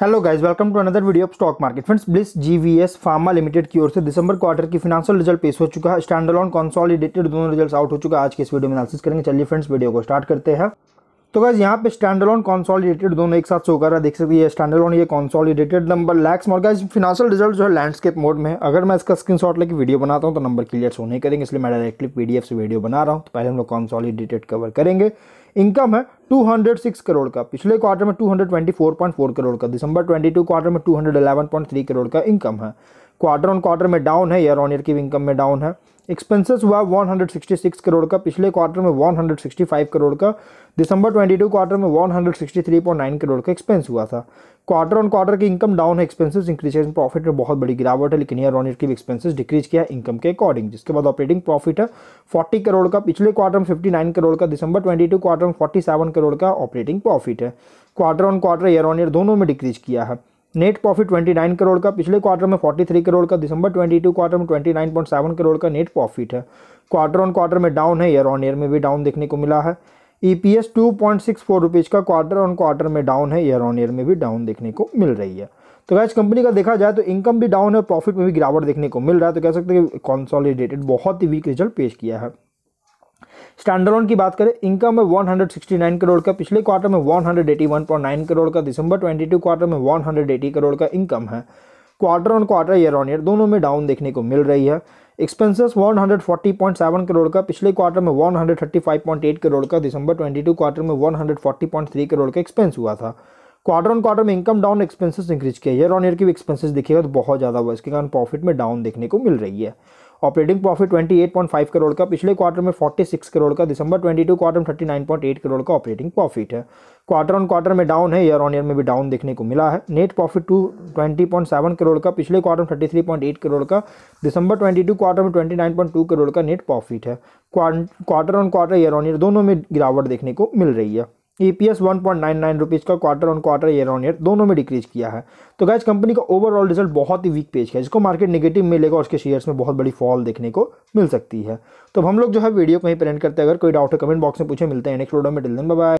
hello guys welcome to another video of stock market friends Bliss GVS pharma limited की ओर से दिसंबर क्वार्टर की फिनांशियल रिजल्ट पेश हो चुका है ऑन कॉन्सॉलिडेटेड दोनों रिजल्ट आउट हो चुका है आज के इस वीडियो में एनालिसिस करेंगे चलिए फ्रेंड्स वीडियो को स्टार्ट करते हैं तो गाइज यहाँ पे ऑन कॉन्सॉलिडेटेड दोनों एक साथ शो कर रहा है देख सकते हैं ऑन ये कॉन्सॉलिडेटेड नंबर लैक्स और गाइज फिनांशियल रिजल्ट जो है लैंडस्केप मोड में अगर मैं इसका स्क्रीनशॉट लेकर वीडियो बनाता हूँ तो नंबर क्लियर शो नहीं करेंगे इसलिए मैं डायरेक्टली पीडीएफ से वीडियो बना रहा हूँ तो पहले हम लोग कॉन्सॉलिडेटेड कवर करेंगे इनकम है 206 करोड़ का पिछले क्वार्टर में 224.4 करोड़ का दिसंबर 22 क्वार्टर में 211.3 करोड़ का इनकम है क्वार्टर ऑन क्वार्टर में डाउन है ईयर ऑन ईयर की इनकम में डाउन है एक्सपेंसेस हुआ 166 करोड़ का पिछले क्वार्टर में 165 करोड़ का दिसंबर 22 क्वार्टर में 163.9 करोड़ का एक्सपेंस हुआ था क्वार्टर ऑन क्वार्टर की इनकम डाउन है एक्सपेंसेस इंक्रीज है प्रॉफिट में बहुत बड़ी गिरावट है लेकिन ईयर ऑन ईयर की एक्सपेंसेस डिक्रीज किया इनकम के अकॉर्डिंग जिसके बाद ऑपरेटिंग प्रॉफिट है फोर्टी करोड़ का पिछले क्वार्टर में फिफ्टी करोड़ का दिसंबर ट्वेंटी क्वार्टर में फोर्टी करोड़ का ऑपरेटिंग प्रॉफिट है quarter on quarter year on year दोनों में डिक्रीज किया है नेट प्रॉफिट 29 करोड़ का पिछले क्वार्टर में 43 करोड़ का दिसंबर 22 क्वार्टर में 29.7 करोड़ का नेट प्रॉफिट है क्वार्टर ऑन क्वार्टर में डाउन है ईयर ऑन ईयर में भी डाउन देखने को मिला है E P S two point six four rupees का क्वार्टर ऑन क्वार्टर में डाउन है ईयर ऑन ईयर में भी डाउन देखने को मिल रही है तो गैस कंपनी का देखा जाए तो इनकम भी डाउन है प्रॉफिट में भी गिरावट देखने को मिल रहा है तो कह सकते हैं कि बहुत ही वीक रिजल्ट पेश किया है स्टैंडलोन की बात करें इनकम है 169 करोड़ का पिछले क्वार्टर में 181.9 करोड़ का दिसंबर 22 क्वार्टर में 180 करोड़ का इनकम है quarter on quarter year on year दोनों में डाउन देखने को मिल रही है एक्सपेंसेस 140.7 करोड़ का पिछले क्वार्टर में 135.8 करोड़ का दिसंबर 22 क्वार्टर में 140.3 करोड़ का एक्सपेंस हुआ था क्वार्टर ऑन क्वार्टर में इनकम डाउन एक्सपेंसेस इंक्रीज किया ईयर ऑन ईयर की भी एक्सपेंसेस दिखेगा तो बहुत ज़्यादा हुआ इसके कारण प्रॉफिट में डाउन देखने को मिल रही है ऑपरेटिंग प्रॉफिट 28.5 करोड़ का पिछले क्वार्टर में 46 करोड़ का दिसंबर 22 क्वार्टर में 39.8 करोड़ का ऑपरेटिंग प्रॉफिट है क्वार्टर ऑन क्वार्टर में डाउन है ईयर ऑन ईयर में भी डाउन देखने को मिला है net profit two twenty point seven crore का पिछले क्वार्टर में thirty three point eight crore का दिसंबर ट्वेंटी टू क्वार्टर में twenty nine point two crore का नेट प्रॉफिट है quarter on quarter year on year दोनों में गिरावट देखने को मिल रही है E P S one point nine nine rupees का quarter on quarter year on year दोनों में डिक्रीज किया है तो गैज कंपनी का ओवरऑल रिजल्ट बहुत ही वीक पेज है जिसको मार्केट नेगेटिव मिलेगा उसके शेयर्स में बहुत बड़ी फॉल देखने को मिल सकती है तो हम लोग जो है वीडियो कहीं पर करते हैं अगर कोई डाउट है कमेंट बॉक्स में पूछे मिलते हैं नेक्स्ट वीडियो में टिल दिन बाय